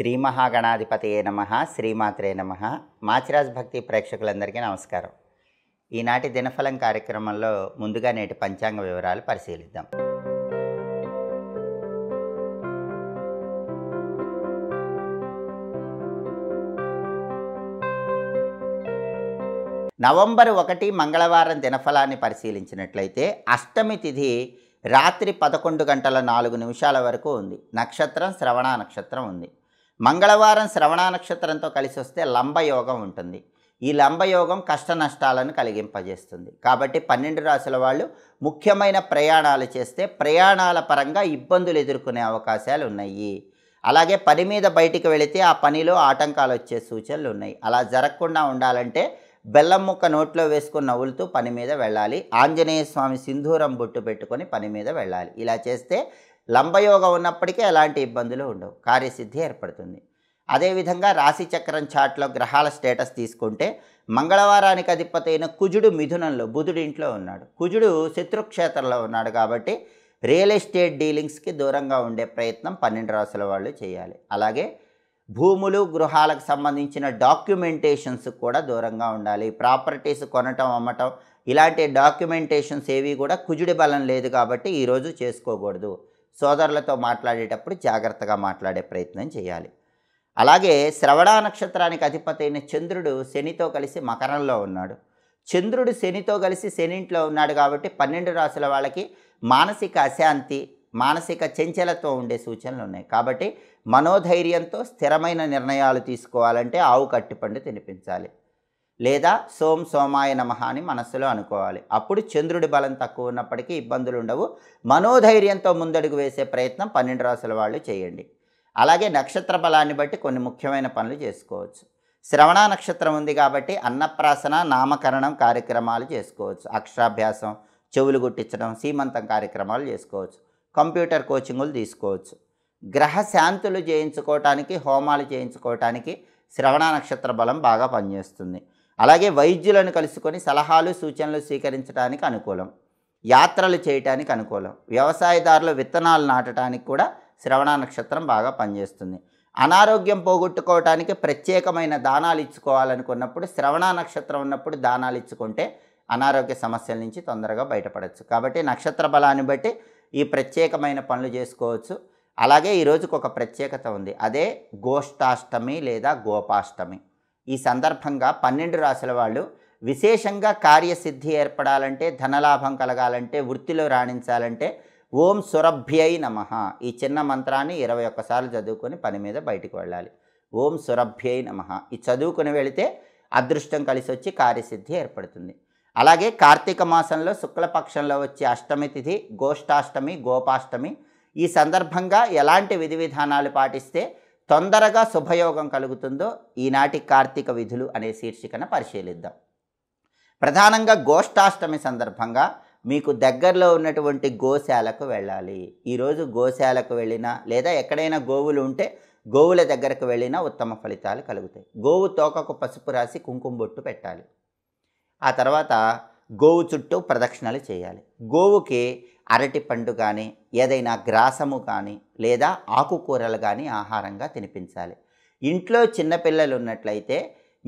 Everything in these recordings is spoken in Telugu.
శ్రీ మహాగణాధిపతయే నమ శ్రీమాత్రే నమ మాచిరాజ్ భక్తి ప్రేక్షకులందరికీ నమస్కారం ఈనాటి దినఫలం కార్యక్రమంలో ముందుగా నేటి పంచాంగ వివరాలు పరిశీలిద్దాం నవంబర్ ఒకటి మంగళవారం దినఫలాన్ని పరిశీలించినట్లయితే అష్టమి తిథి రాత్రి పదకొండు గంటల నాలుగు నిమిషాల వరకు ఉంది నక్షత్రం శ్రవణ నక్షత్రం ఉంది మంగళవారం శ్రవణ నక్షత్రంతో కలిసి వస్తే లంబయోగం ఉంటుంది ఈ లంబయోగం కష్ట నష్టాలను కలిగింపజేస్తుంది కాబట్టి పన్నెండు రాశుల వాళ్ళు ముఖ్యమైన ప్రయాణాలు చేస్తే ప్రయాణాల పరంగా ఇబ్బందులు ఎదుర్కొనే అవకాశాలు ఉన్నాయి అలాగే పని మీద బయటికి వెళితే ఆ పనిలో ఆటంకాలు వచ్చే సూచనలు ఉన్నాయి అలా జరగకుండా ఉండాలంటే బెల్లం ముక్క నోట్లో వేసుకుని నవ్వులుతూ పని మీద వెళ్ళాలి ఆంజనేయ స్వామి సింధూరం బొట్టు పెట్టుకొని పని మీద వెళ్ళాలి ఇలా చేస్తే లంబయోగం ఉన్నప్పటికీ ఎలాంటి ఇబ్బందులు ఉండవు కార్యసిద్ధి ఏర్పడుతుంది అదేవిధంగా రాశిచక్రం చాట్లో గ్రహాల స్టేటస్ తీసుకుంటే మంగళవారానికి అధిపతి అయిన కుజుడు మిథునంలో బుధుడి ఇంట్లో ఉన్నాడు కుజుడు శత్రుక్షేత్రంలో ఉన్నాడు కాబట్టి రియల్ ఎస్టేట్ డీలింగ్స్కి దూరంగా ఉండే ప్రయత్నం పన్నెండు రాసుల వాళ్ళు చేయాలి అలాగే భూములు గృహాలకు సంబంధించిన డాక్యుమెంటేషన్స్ కూడా దూరంగా ఉండాలి ప్రాపర్టీస్ కొనటం అమ్మటం ఇలాంటి డాక్యుమెంటేషన్స్ ఏవి కూడా కుజుడి బలం లేదు కాబట్టి ఈరోజు చేసుకోకూడదు సోదరులతో మాట్లాడేటప్పుడు జాగ్రత్తగా మాట్లాడే ప్రయత్నం చేయాలి అలాగే శ్రవణ నక్షత్రానికి అధిపతి అయిన చంద్రుడు శనితో కలిసి మకరంలో ఉన్నాడు చంద్రుడు శనితో కలిసి శనింట్లో ఉన్నాడు కాబట్టి పన్నెండు రాసుల వాళ్ళకి మానసిక అశాంతి మానసిక చంచలత్వం ఉండే సూచనలు ఉన్నాయి కాబట్టి మనోధైర్యంతో స్థిరమైన నిర్ణయాలు తీసుకోవాలంటే ఆవు కట్టిపండు తినిపించాలి లేదా సోం సోమాయ నమ అని మనస్సులో అనుకోవాలి అప్పుడు చంద్రుడి బలం తక్కువ ఉన్నప్పటికీ ఇబ్బందులు ఉండవు మనోధైర్యంతో ముందడుగు వేసే ప్రయత్నం పన్నెండు రాసుల వాళ్ళు చేయండి అలాగే నక్షత్ర బలాన్ని బట్టి కొన్ని ముఖ్యమైన పనులు చేసుకోవచ్చు శ్రవణ నక్షత్రం ఉంది కాబట్టి అన్నప్రాసన నామకరణం కార్యక్రమాలు చేసుకోవచ్చు అక్షరాభ్యాసం చెవులు గుట్టించడం సీమంతం కార్యక్రమాలు చేసుకోవచ్చు కంప్యూటర్ కోచింగులు తీసుకోవచ్చు గ్రహ శాంతులు చేయించుకోవటానికి హోమాలు చేయించుకోవటానికి శ్రవణ నక్షత్ర బలం బాగా పనిచేస్తుంది అలాగే వైద్యులను కలుసుకొని సలహాలు సూచనలు స్వీకరించడానికి అనుకూలం యాత్రలు చేయటానికి అనుకూలం వ్యవసాయదారులు విత్తనాలు నాటడానికి కూడా శ్రవణ నక్షత్రం బాగా పనిచేస్తుంది అనారోగ్యం పోగొట్టుకోవటానికి ప్రత్యేకమైన దానాలు ఇచ్చుకోవాలనుకున్నప్పుడు శ్రవణ నక్షత్రం ఉన్నప్పుడు దానాలు ఇచ్చుకుంటే అనారోగ్య సమస్యల నుంచి తొందరగా బయటపడవచ్చు కాబట్టి నక్షత్ర బలాన్ని బట్టి ఈ ప్రత్యేకమైన పనులు చేసుకోవచ్చు అలాగే ఈరోజుకు ఒక ప్రత్యేకత ఉంది అదే గోష్ఠాష్టమి లేదా గోపాష్టమి ఈ సందర్భంగా పన్నెండు రాసుల వాళ్ళు విశేషంగా కార్యసిద్ధి ఏర్పడాలంటే ధనలాభం కలగాలంటే వృత్తిలో రాణించాలంటే ఓం సురభ్యై నమ ఈ చిన్న మంత్రాన్ని ఇరవై ఒక్కసార్లు చదువుకొని పని మీద బయటికి వెళ్ళాలి ఓం సురభ్యై నమ ఈ చదువుకుని వెళితే అదృష్టం కలిసి వచ్చి కార్యసిద్ధి ఏర్పడుతుంది అలాగే కార్తీక మాసంలో శుక్లపక్షంలో వచ్చే అష్టమి తిథి గోష్ఠాష్టమి గోపాష్టమి ఈ సందర్భంగా ఎలాంటి విధి విధానాలు పాటిస్తే తొందరగా శుభయోగం కలుగుతుందో ఈనాటి కార్తీక విధులు అనే శీర్షికను పరిశీలిద్దాం ప్రధానంగా గోష్ఠాష్టమి సందర్భంగా మీకు దగ్గరలో ఉన్నటువంటి గోశాలకు వెళ్ళాలి ఈరోజు గోశాలకు వెళ్ళినా లేదా ఎక్కడైనా గోవులు ఉంటే గోవుల దగ్గరకు వెళ్ళినా ఉత్తమ ఫలితాలు కలుగుతాయి గోవు తోకకు పసుపు రాసి కుంకుమ బొట్టు పెట్టాలి ఆ తర్వాత గోవు చుట్టూ ప్రదక్షిణలు చేయాలి గోవుకి అరటి పండు కానీ ఏదైనా గ్రాసము కానీ లేదా ఆకుకూరలు కానీ ఆహారంగా తినిపించాలి ఇంట్లో చిన్నపిల్లలు ఉన్నట్లయితే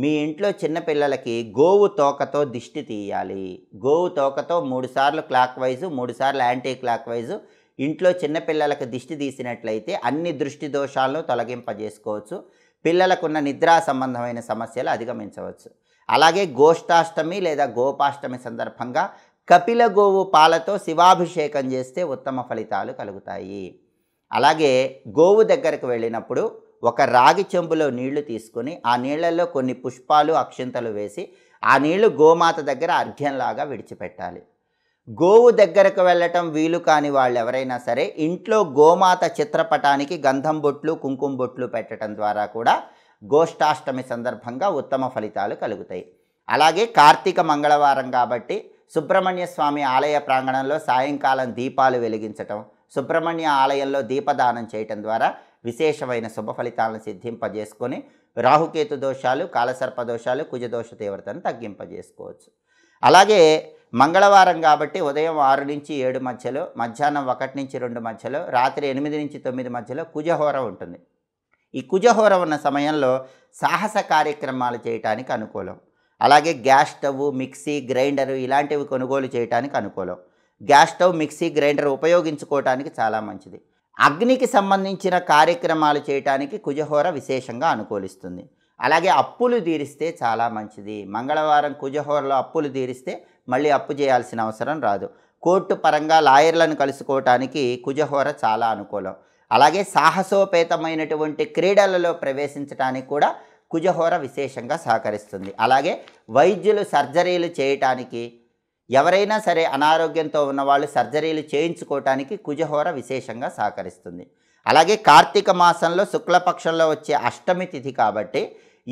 మీ ఇంట్లో చిన్నపిల్లలకి గోవు తోకతో దిష్టి తీయాలి గోవు తోకతో మూడుసార్లు క్లాక్ వైజు మూడుసార్లు యాంటీ క్లాక్ వైజు ఇంట్లో చిన్నపిల్లలకు దిష్టి తీసినట్లయితే అన్ని దృష్టి దోషాలను తొలగింపజేసుకోవచ్చు పిల్లలకున్న నిద్రా సంబంధమైన సమస్యలు అధిగమించవచ్చు అలాగే గోష్టాష్టమి లేదా గోపాష్టమి సందర్భంగా కపిల గోవు పాలతో శివాభిషేకం చేస్తే ఉత్తమ ఫలితాలు కలుగుతాయి అలాగే గోవు దగ్గరకు వెళ్ళినప్పుడు ఒక రాగి చెంబులో నీళ్లు తీసుకుని ఆ నీళ్లలో కొన్ని పుష్పాలు అక్షింతలు వేసి ఆ నీళ్లు గోమాత దగ్గర అర్ఘ్యంలాగా విడిచిపెట్టాలి గోవు దగ్గరకు వెళ్ళటం వీలు కాని వాళ్ళు ఎవరైనా సరే ఇంట్లో గోమాత చిత్రపటానికి గంధం బొట్లు కుంకుమ బొట్లు పెట్టడం ద్వారా కూడా గోష్టాష్టమి సందర్భంగా ఉత్తమ ఫలితాలు కలుగుతాయి అలాగే కార్తీక మంగళవారం కాబట్టి సుబ్రహ్మణ్య స్వామి ఆలయ ప్రాంగణంలో సాయంకాలం దీపాలు వెలిగించటం సుబ్రహ్మణ్య ఆలయంలో దీపదానం చేయటం ద్వారా విశేషమైన శుభ ఫలితాలను సిద్ధింపజేసుకొని రాహుకేతు దోషాలు కాలసర్ప దోషాలు కుజదోష తీవ్రతను తగ్గింపజేసుకోవచ్చు అలాగే మంగళవారం కాబట్టి ఉదయం ఆరు నుంచి ఏడు మధ్యలో మధ్యాహ్నం ఒకటి నుంచి రెండు మధ్యలో రాత్రి ఎనిమిది నుంచి తొమ్మిది మధ్యలో కుజహోర ఉంటుంది ఈ కుజహోర ఉన్న సమయంలో సాహస కార్యక్రమాలు చేయటానికి అనుకూలం అలాగే గ్యాస్ స్టవ్ మిక్సీ గ్రైండర్ ఇలాంటివి కొనుగోలు చేయడానికి అనుకూలం గ్యాస్ స్టవ్ మిక్సీ గ్రైండర్ ఉపయోగించుకోవటానికి చాలా మంచిది అగ్నికి సంబంధించిన కార్యక్రమాలు చేయటానికి కుజహోర విశేషంగా అనుకూలిస్తుంది అలాగే అప్పులు తీరిస్తే చాలా మంచిది మంగళవారం కుజహోరలో అప్పులు తీరిస్తే మళ్ళీ అప్పు చేయాల్సిన అవసరం రాదు కోర్టు పరంగా లాయర్లను కలుసుకోవటానికి కుజహోర చాలా అనుకూలం అలాగే సాహసోపేతమైనటువంటి క్రీడలలో ప్రవేశించడానికి కూడా కుజహోర విశేషంగా సహకరిస్తుంది అలాగే వైద్యులు సర్జరీలు చేయటానికి ఎవరైనా సరే అనారోగ్యంతో ఉన్నవాళ్ళు సర్జరీలు చేయించుకోవటానికి కుజహోర విశేషంగా సహకరిస్తుంది అలాగే కార్తీక మాసంలో శుక్లపక్షంలో వచ్చే అష్టమి తిథి కాబట్టి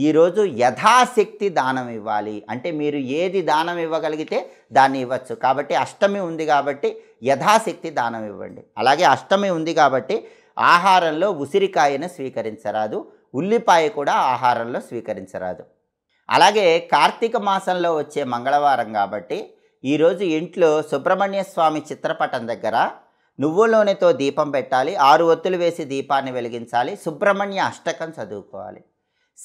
ఈరోజు యథాశక్తి దానం ఇవ్వాలి అంటే మీరు ఏది దానం ఇవ్వగలిగితే దాన్ని ఇవ్వచ్చు కాబట్టి అష్టమి ఉంది కాబట్టి యథాశక్తి దానం ఇవ్వండి అలాగే అష్టమి ఉంది కాబట్టి ఆహారంలో ఉసిరికాయను స్వీకరించరాదు ఉల్లిపాయ కూడా ఆహారంలో స్వీకరించరాదు అలాగే కార్తీక మాసంలో వచ్చే మంగళవారం కాబట్టి ఈరోజు ఇంట్లో సుబ్రహ్మణ్య స్వామి చిత్రపటం దగ్గర నువ్వు నూనెతో దీపం పెట్టాలి ఆరు ఒత్తులు వేసి దీపాన్ని వెలిగించాలి సుబ్రహ్మణ్య అష్టకం చదువుకోవాలి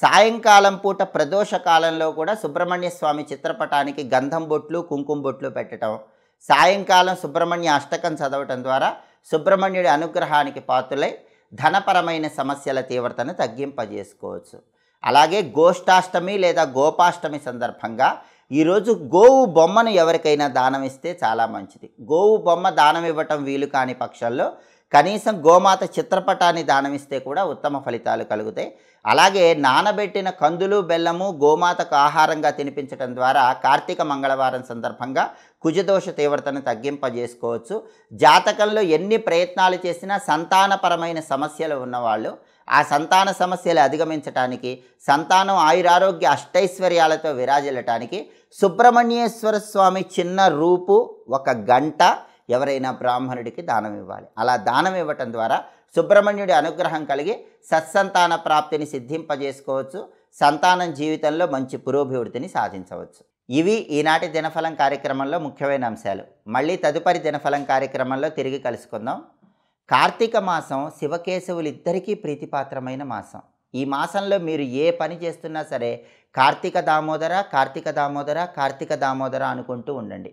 సాయంకాలం పూట ప్రదోష కాలంలో కూడా సుబ్రహ్మణ్య స్వామి చిత్రపటానికి గంధం బొట్లు కుంకుమ బొట్లు పెట్టడం సాయంకాలం సుబ్రహ్మణ్య అష్టకం చదవటం ద్వారా సుబ్రహ్మణ్యుడి అనుగ్రహానికి పాత్రులై ధనపరమైన సమస్యల తీవ్రతను తగ్గింపజేసుకోవచ్చు అలాగే గోష్టాష్టమి లేదా గోపాష్టమి సందర్భంగా ఈరోజు గోవు బొమ్మను ఎవరికైనా దానం ఇస్తే చాలా మంచిది గోవు బొమ్మ దానం ఇవ్వటం వీలు కాని పక్షంలో కనీసం గోమాత చిత్రపటాన్ని దానమిస్తే కూడా ఉత్తమ ఫలితాలు కలుగుతాయి అలాగే నానబెట్టిన కందులు బెల్లము గోమాతకు ఆహారంగా తినిపించడం ద్వారా కార్తీక మంగళవారం సందర్భంగా కుజదోష తీవ్రతను తగ్గింపజేసుకోవచ్చు జాతకంలో ఎన్ని ప్రయత్నాలు చేసినా సంతానపరమైన సమస్యలు ఉన్నవాళ్ళు ఆ సంతాన సమస్యలు అధిగమించటానికి సంతానం ఆయురారోగ్య అష్టైశ్వర్యాలతో విరాజిల్లటానికి సుబ్రహ్మణ్యేశ్వర స్వామి చిన్న రూపు ఒక గంట ఎవరైనా బ్రాహ్మణుడికి దానం ఇవ్వాలి అలా దానం ఇవ్వటం ద్వారా సుబ్రహ్మణ్యుడి అనుగ్రహం కలిగి సత్సంతాన ప్రాప్తిని సిద్ధింపజేసుకోవచ్చు సంతానం జీవితంలో మంచి పురోభివృద్ధిని సాధించవచ్చు ఇవి ఈనాటి దినఫలం కార్యక్రమంలో ముఖ్యమైన అంశాలు మళ్ళీ తదుపరి దినఫలం కార్యక్రమంలో తిరిగి కలుసుకుందాం కార్తీక మాసం శివకేశవులిద్దరికీ ప్రీతిపాత్రమైన మాసం ఈ మాసంలో మీరు ఏ పని చేస్తున్నా సరే కార్తీక దామోదర కార్తీక దామోదర కార్తీక దామోదర అనుకుంటూ ఉండండి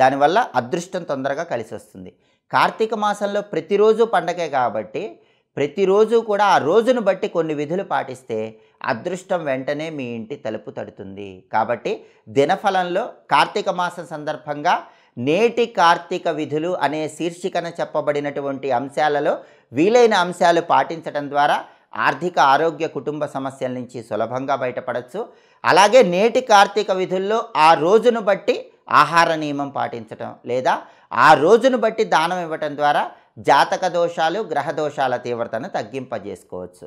దానివల్ల అదృష్టం తొందరగా కలిసి వస్తుంది కార్తీక మాసంలో ప్రతిరోజు పండగే కాబట్టి ప్రతిరోజు కూడా ఆ రోజును బట్టి కొన్ని విధులు పాటిస్తే అదృష్టం వెంటనే మీ ఇంటి తలుపు తడుతుంది కాబట్టి దినఫలంలో కార్తీక మాసం సందర్భంగా నేటి కార్తీక విధులు అనే శీర్షికన చెప్పబడినటువంటి అంశాలలో వీలైన అంశాలు పాటించడం ద్వారా ఆర్థిక ఆరోగ్య కుటుంబ సమస్యల నుంచి సులభంగా బయటపడవచ్చు అలాగే నేటి కార్తీక విధుల్లో ఆ రోజును బట్టి ఆహార నియమం పాటించటం లేదా ఆ రోజును బట్టి దానం ఇవ్వటం ద్వారా జాతక దోషాలు గ్రహ దోషాల తీవ్రతను తగ్గింపజేసుకోవచ్చు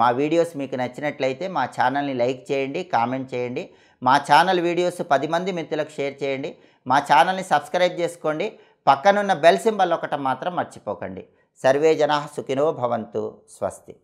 మా వీడియోస్ మీకు నచ్చినట్లయితే మా ఛానల్ని లైక్ చేయండి కామెంట్ చేయండి మా ఛానల్ వీడియోస్ పది మంది మిత్రులకు షేర్ చేయండి మా ఛానల్ని సబ్స్క్రైబ్ చేసుకోండి పక్కనున్న బెల్ సింబల్ ఒకటి మాత్రం మర్చిపోకండి సర్వే జనా సుఖినో భవంతు స్వస్తి